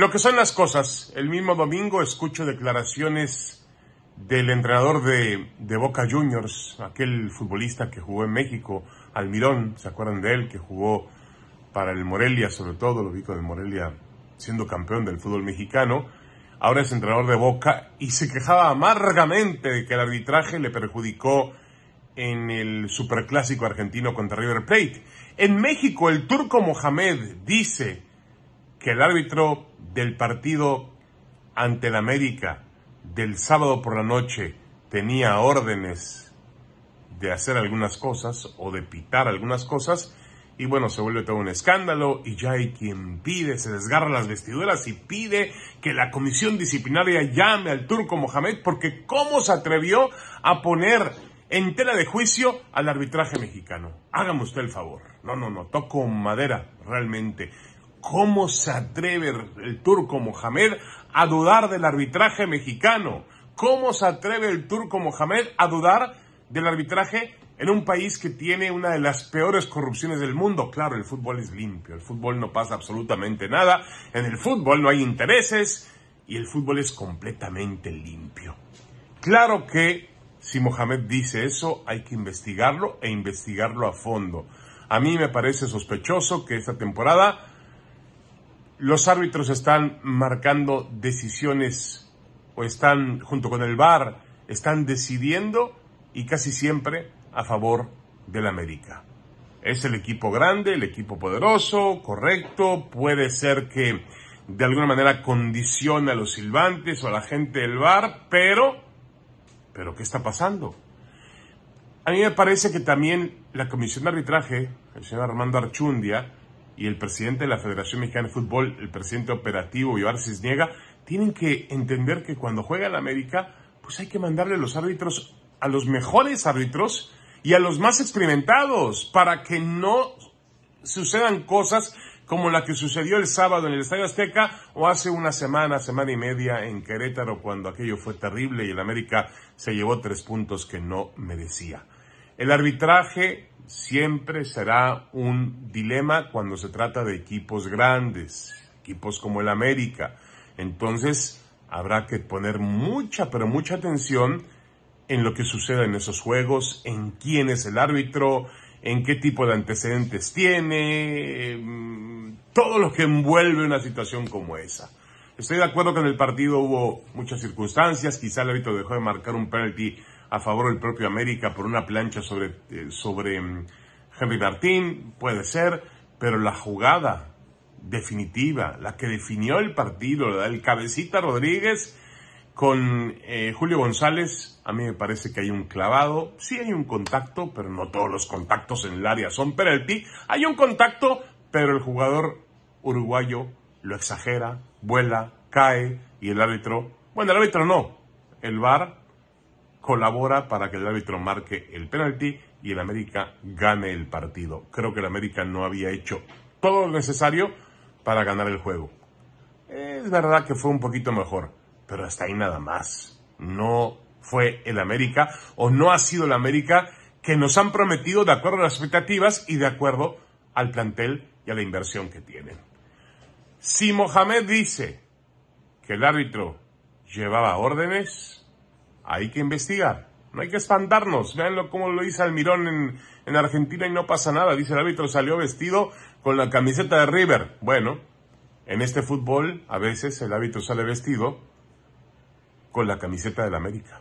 Lo que son las cosas, el mismo domingo escucho declaraciones del entrenador de, Boca Juniors, aquel futbolista que jugó en México, Almirón, ¿se acuerdan de él? Que jugó para el Morelia, sobre todo, lo vi de Morelia siendo campeón del fútbol mexicano, ahora es entrenador de Boca y se quejaba amargamente de que el arbitraje le perjudicó en el Superclásico argentino contra River Plate. En México el turco Mohamed dice que el árbitro del partido ante la América del sábado por la noche tenía órdenes de hacer algunas cosas o de pitar algunas cosas y bueno, se vuelve todo un escándalo y ya hay quien pide, se desgarra las vestiduras y pide que la comisión disciplinaria llame al turco Mohamed porque cómo se atrevió a poner en tela de juicio al arbitraje mexicano. Hágame usted el favor. No, no, no, toco madera realmente. ¿Cómo se atreve el turco Mohamed a dudar del arbitraje mexicano? ¿Cómo se atreve el turco Mohamed a dudar del arbitraje en un país que tiene una de las peores corrupciones del mundo? Claro, el fútbol es limpio, el fútbol no pasa absolutamente nada, en el fútbol no hay intereses y el fútbol es completamente limpio. Claro que si Mohamed dice eso, hay que investigarlo e investigarlo a fondo. A mí me parece sospechoso que esta temporada los árbitros están marcando decisiones o están, junto con el VAR, están decidiendo y casi siempre a favor del América. Es el equipo grande, el equipo poderoso, correcto, puede ser que de alguna manera condiciona a los silbantes o a la gente del bar, pero, pero ¿qué está pasando? A mí me parece que también la comisión de arbitraje, el señor Armando Archundia, y el presidente de la Federación Mexicana de Fútbol, el presidente operativo Ibar Cisniega, tienen que entender que cuando juega el América, pues hay que mandarle los árbitros a los mejores árbitros y a los más experimentados para que no sucedan cosas como la que sucedió el sábado en el Estadio Azteca o hace una semana, semana y media en Querétaro cuando aquello fue terrible y el América se llevó tres puntos que no merecía. El arbitraje siempre será un dilema cuando se trata de equipos grandes, equipos como el América. Entonces habrá que poner mucha, pero mucha atención en lo que suceda en esos juegos, en quién es el árbitro, en qué tipo de antecedentes tiene, em, todo lo que envuelve una situación como esa. Estoy de acuerdo que en el partido hubo muchas circunstancias, quizá el árbitro dejó de marcar un penalti a favor del propio América por una plancha sobre, eh, sobre mm, Henry Martín, puede ser, pero la jugada definitiva, la que definió el partido, la del cabecita Rodríguez con eh, Julio González, a mí me parece que hay un clavado, sí hay un contacto, pero no todos los contactos en el área son penalti, hay un contacto, pero el jugador uruguayo lo exagera, vuela, cae y el árbitro, bueno, el árbitro no, el VAR colabora para que el árbitro marque el penalti y el América gane el partido. Creo que el América no había hecho todo lo necesario para ganar el juego. Es verdad que fue un poquito mejor, pero hasta ahí nada más. No fue el América o no ha sido el América que nos han prometido de acuerdo a las expectativas y de acuerdo al plantel y a la inversión que tienen. Si Mohamed dice que el árbitro llevaba órdenes, hay que investigar. No hay que espantarnos. Veanlo cómo lo hizo Almirón en, en Argentina y no pasa nada. Dice el árbitro, salió vestido con la camiseta de River. Bueno, en este fútbol a veces el árbitro sale vestido con la camiseta del América.